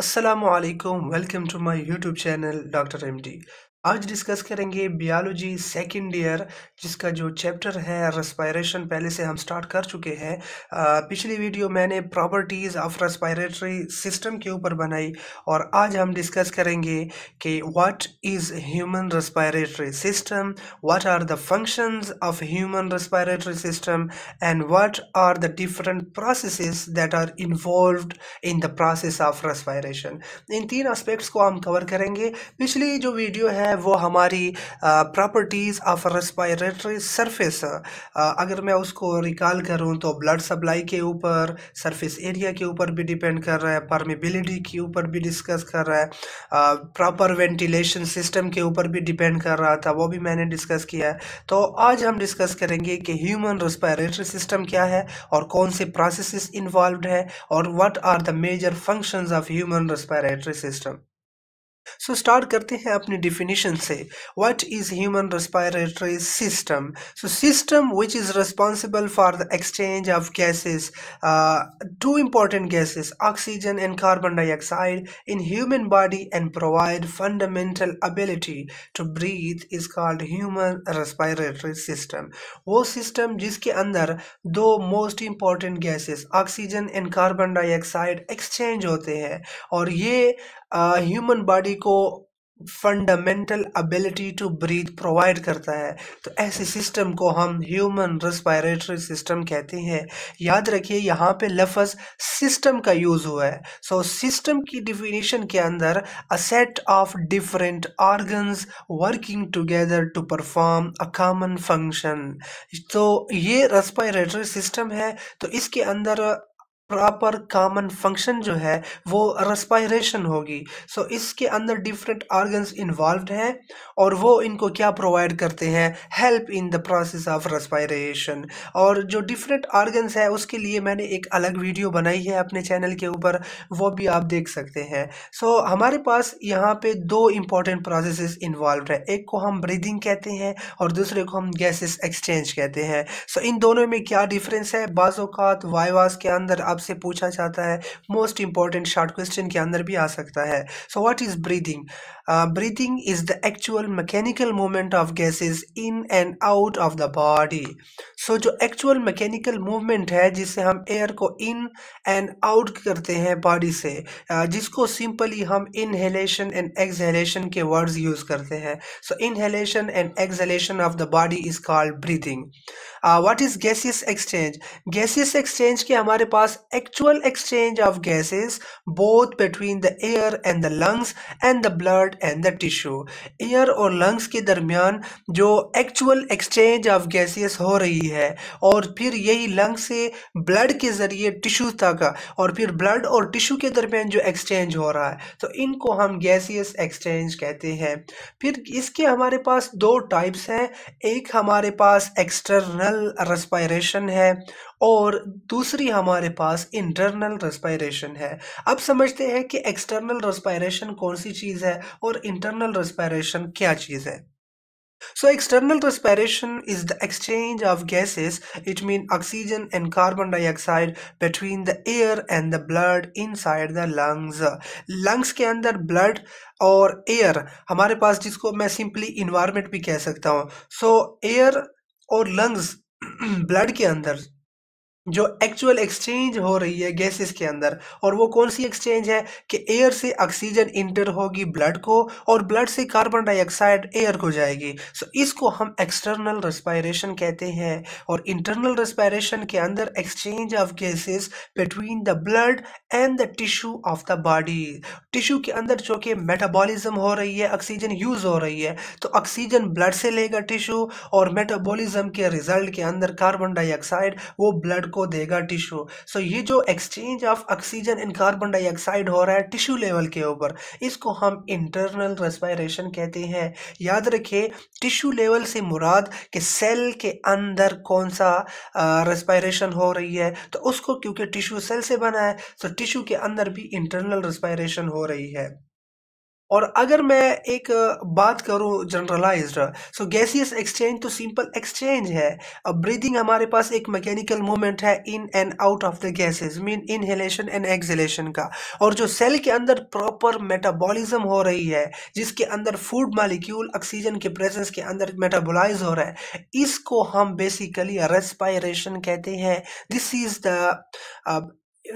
Assalamu alaikum welcome to my youtube channel Dr. MD आज discuss करेंगे biology second year जिसका जो chapter है रेस्पायरेशन पहले से हम स्टार्ट कर चुके हैं पिछली वीडियो मैंने प्रॉपर्टीज़ ऑफ रेस्पायरेटरी सिस्टम के ऊपर बनाई और आज हम डिस्कस करेंगे कि what is human respiratory system what are the functions of human respiratory system and what are the different process that are involve in the process of respiration in तीन aspects को हम कवर करेंगे पिछली जो video है है वो हमारी प्रॉपर्टीज़ ऑफ रेस्पायरेटरी सरफेस अगर मैं उसको रिकॉल करूँ तो ब्लड सप्लाई के ऊपर सरफेस एरिया के ऊपर भी डिपेंड कर रहा है परमिबिलिटी के ऊपर भी डिस्कस कर रहा है प्रॉपर वेंटिलेशन सिस्टम के ऊपर भी डिपेंड कर रहा था वो भी मैंने डिस्कस किया है तो आज हम डिस्कस करेंगे कि ह्यूमन रेस्पायरेटरी सिस्टम क्या है और कौन से प्रोसेस इन्वॉल्व है और what are the major function of human respiratory system so start करते हैं अपने डिफिनीशन से what is human respiratory system so system which is responsible for the exchange of gases two important gases oxygen and carbon dioxide in human body and provide fundamental ability to breathe is called human respiratory system वो system जिसके अंदर दो most important gases oxygen and carbon dioxide exchange होते हैं और ये human body को fundamental ability to breathe provide करता है तो ऐसे सिस्टम को हम ह्यूमन रेस्पायरेटरी सिस्टम कहते हैं याद रखिए यहाँ पे लफज सिस्टम का यूज़ हुआ है सो so, सिस्टम की डिफिनीशन के अंदर a set of different organs working together to perform a common function तो ये रेस्पायरेटरी सिस्टम है तो इसके अंदर प्रॉपर कामन फंक्शन जो है वो रेस्पायरेशन होगी सो so, इसके अंदर डिफरेंट ऑर्गन्स इन्वॉल्व हैं और वो इनको क्या प्रोवाइड करते हैं help in the process of respiration और जो डिफरेंट ऑर्गन्स है उसके लिए मैंने एक अलग वीडियो बनाई है अपने चैनल के ऊपर वो भी आप देख सकते हैं सो so, हमारे पास यहाँ पे दो इम्पॉर्टेंट प्रोसेस इन्वॉल्व है एक को हम ब्रीदिंग कहते हैं और दूसरे को हम गैसेस एक्सचेंज कहते हैं सो so, इन दोनों में क्या डिफरेंस है बाज़ात वाइवास के अंदर आप आपसे पूछा जाता है मोस्ट इंपॉर्टेंट शॉर्ट क्वेश्चन के अंदर भी आ सकता है so what is breathing breathing is the actual mechanical movement of gases in and out of the body so जो एक्चुअल मैकेनिकल मूवमेंट है जिससे हम एयर को इन एंड आउट करते हैं बॉडी से uh, जिसको सिंपली हम इनहेलेशन एंड एक्सहेलेशन के वर्ड्स यूज़ करते हैं so inhalation and exhalation of the body is called breathing what is gaseous exchange gaseous exchange के हमारे पास actual exchange of gases both between the air and the lungs and the blood and the tissue air और lungs के दरमियान जो actual exchange of gases हो रही है और फिर यही लंग से ब्लड के ज़रिए टिश्यू तक और फिर ब्लड और टिश्यू के दरमियान जो एक्सचेंज हो रहा है तो इनको हम गैसियस एक्सचेंज कहते हैं फिर इसके हमारे पास दो टाइप्स हैं एक हमारे पास एक्सटर्नल एक्सटर्नल रेस्पायरेशन है और दूसरी हमारे पास इंटरनल रेस्पायरेशन है अब समझते हैं कि एक्सटर्नल रेस्पायरेशन कौन सी चीज़ है और इंटरनल रेस्पायरेशन क्या चीज़ है so external respiration is the exchange of gases it mean oxygen and carbon dioxide between the air and the blood inside the lungs lungs के अंदर ब्लड और एयर हमारे पास जिसको मैं सिंपली इन्वायरमेंट भी कह सकता हूँ सो एयर और लंग्स ब्लड के अंदर जो एक्चुअल एक्सचेंज हो रही है गैसेस के अंदर और वो कौन सी एक्सचेंज है कि एयर से ऑक्सीजन इंटर होगी ब्लड को और ब्लड से कार्बन डाइऑक्साइड एयर को जाएगी सो so, इसको हम एक्सटर्नल रेस्पायरेशन कहते हैं और इंटरनल रेस्पायरेशन के अंदर exchange of gases between the blood and the tissue of the body tissue के अंदर जो कि मेटाबॉलिज्म हो रही है ऑक्सीजन यूज़ हो रही है तो ऑक्सीजन ब्लड से लेगा टिश्यू और मेटाबॉलिज्म के रिजल्ट के अंदर कार्बन डाइऑक्साइड वो ब्लड को देगा टिश्यू सो so, ये जो exchange of oxygen and carbon dioxide हो रहा है टिश्यू लेवल के ऊपर इसको हम इंटरनल रेस्पायरेशन कहते हैं याद रखिए टिश्यू लेवल से मुराद कि सेल के अंदर कौन सा रेस्पायरेशन हो रही है तो उसको क्योंकि टिश्यू सेल से बना है तो टिश्यू के अंदर भी इंटरनल रेस्पायरेशन हो रही है और अगर मैं एक बात करूं जनरलाइज्ड सो गैसियस एक्सचेंज तो सिंपल एक्सचेंज है अब ब्रीदिंग हमारे पास एक मैकेनिकल मूवमेंट है in and out of the gases mean inhalation and exhalation का और जो सेल के अंदर प्रॉपर मेटाबॉलिज्म हो रही है जिसके अंदर फूड मालिक्यूल ऑक्सीजन के प्रेजेंस के अंदर मेटाबोलाइज हो रहा है इसको हम बेसिकली रेस्पायरेशन कहते हैं this is the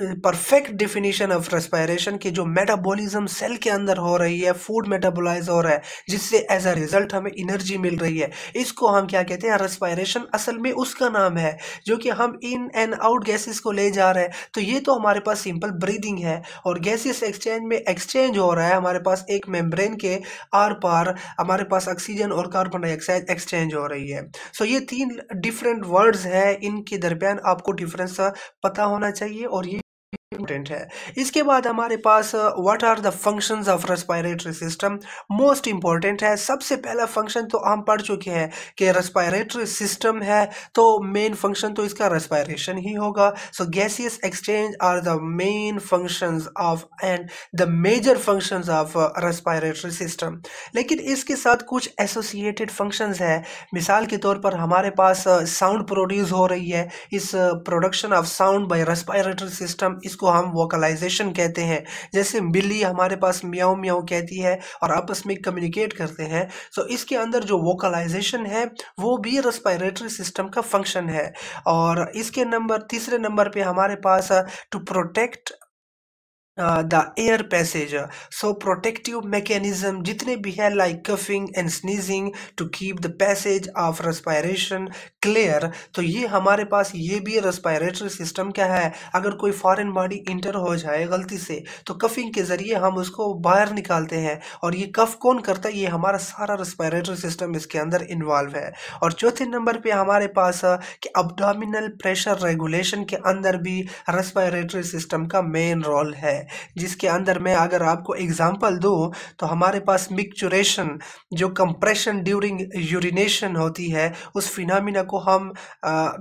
perfect definition of respiration की जो मेटाबॉलिज्म सेल के अंदर हो रही है फूड मेटाबोलाइज हो रहा है जिससे एज अ रिजल्ट हमें एनर्जी मिल रही है इसको हम क्या कहते हैं रेस्पायरेशन असल में उसका नाम है जो कि हम इन एंड आउट गैसेस को ले जा रहे हैं तो ये तो हमारे पास सिंपल ब्रीदिंग है और गैसेस एक्सचेंज में एक्सचेंज हो रहा है हमारे पास एक मेम्ब्रेन के आर पार हमारे पास ऑक्सीजन और कार्बन डाइऑक्साइड एक्सचेंज हो रही है सो so ये तीन डिफरेंट वर्ड्स हैं इनके दरमियान आपको डिफरेंस पता होना चाहिए और ये इम्पोर्टेंट है इसके बाद हमारे पास what are the functions of respiratory system most important है सबसे पहला फंक्शन तो हम पढ़ चुके हैं कि रेस्पायरेटरी सिस्टम है तो मेन फंक्शन तो इसका रेस्पायरेशन ही होगा so gaseous exchange are the main functions of and the major functions of respiratory system लेकिन इसके साथ कुछ एसोसिएटेड फंक्शन है मिसाल के तौर पर हमारे पास साउंड प्रोड्यूस हो रही है इस production of sound by respiratory system इसको इसको हम वोकलाइजेशन कहते हैं जैसे बिल्ली हमारे पास म्याऊ म्याऊ कहती है और आपस में कम्युनिकेट करते हैं सो तो so, इसके अंदर जो वोकलाइजेशन है वो भी रेस्पायरेटरी सिस्टम का फंक्शन है और इसके नंबर तीसरे नंबर पे हमारे पास to protect the air passage so protective mechanism जितने भी हैं like coughing and sneezing to keep the passage of respiration clear तो ये हमारे पास ये भी रेस्पायरेटरी सिस्टम क्या है अगर कोई फॉरेन बॉडी इंटर हो जाए गलती से तो कफिंग के ज़रिए हम उसको बाहर निकालते हैं और ये कफ कौन करता है ये हमारा सारा रेस्पायरेटरी सिस्टम इसके अंदर इन्वॉल्व है और चौथे नंबर पर हमारे पास कि अबडामिनल प्रेशर रेगुलेशन के अंदर भी रेस्पायरेटरी सिस्टम का मेन रोल है जिसके अंदर मैं अगर आपको एग्ज़ाम्पल दूँ तो हमारे पास मिक्चुरेशन जो कंप्रेशन ड्यूरिंग यूरिनेशन होती है उस फिनामिना को हम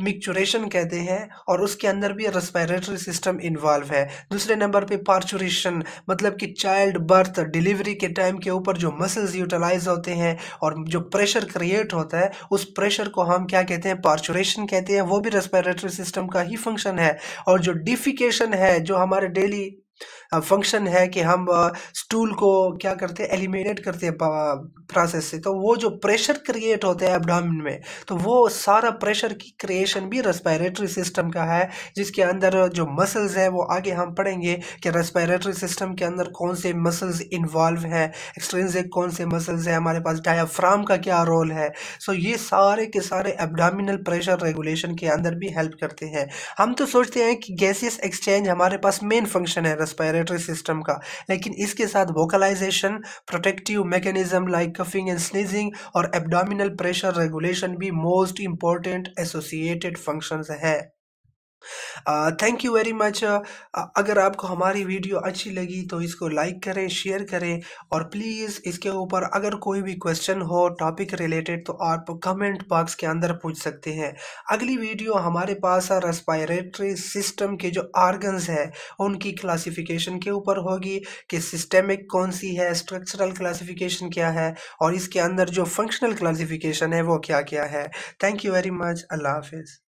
मिक्चुरेशन कहते हैं और उसके अंदर भी रेस्पिरेटरी सिस्टम इन्वॉल्व है दूसरे नंबर पे पार्चुरेशन मतलब कि चाइल्ड बर्थ डिलीवरी के टाइम के ऊपर जो मसल्स यूटिलाइज होते हैं और जो प्रेशर क्रिएट होता है उस प्रेशर को हम क्या कहते हैं पार्चुरेशन कहते हैं वो भी रेस्पिरेटरी सिस्टम का ही फंक्शन है और जो डिफिकेशन है जो हमारे डेली फंक्शन है कि हम स्टूल को क्या करते हैं एलिमिनेट करते हैं प्रोसेस से तो वो जो प्रेशर क्रिएट होते हैं एबडामिन में तो वो सारा प्रेशर की क्रिएशन भी रेस्पिरेटरी सिस्टम का है जिसके अंदर जो मसल्स हैं वो आगे हम पढ़ेंगे कि रेस्पिरेटरी सिस्टम के अंदर कौन से मसल्स इन्वॉल्व हैं एक्सट्रेंसिक कौन से मसल्स हैं हमारे पास डायाफ्राम का क्या रोल है सो ये सारे के सारे एबडामिनल प्रेशर रेगुलेशन के अंदर भी हेल्प करते हैं हम तो सोचते हैं कि गैसियस एक्सचेंज हमारे पास मेन फंक्शन है रेस्पायरेटरी सिस्टम का लेकिन इसके साथ vocalisation protective mechanism like coughing and sneezing और एब्डोमिनल प्रेशर रेगुलेशन भी मोस्ट इंपॉर्टेंट एसोसिएटेड फंक्शंस है थैंक यू वेरी मच अगर आपको हमारी वीडियो अच्छी लगी तो इसको लाइक करें शेयर करें और प्लीज़ इसके ऊपर अगर कोई भी क्वेश्चन हो टॉपिक रिलेटेड तो आप कमेंट बॉक्स के अंदर पूछ सकते हैं अगली वीडियो हमारे पास रेस्पायरेटरी सिस्टम के जो आर्गन हैं उनकी क्लासिफिकेशन के ऊपर होगी कि सिस्टमिक कौन सी है स्ट्रक्चरल क्लासिफिकेशन क्या है और इसके अंदर जो फंक्शनल क्लासिफिकेशन है वो क्या क्या है थैंक यू वेरी मच अल्लाह हाफिज़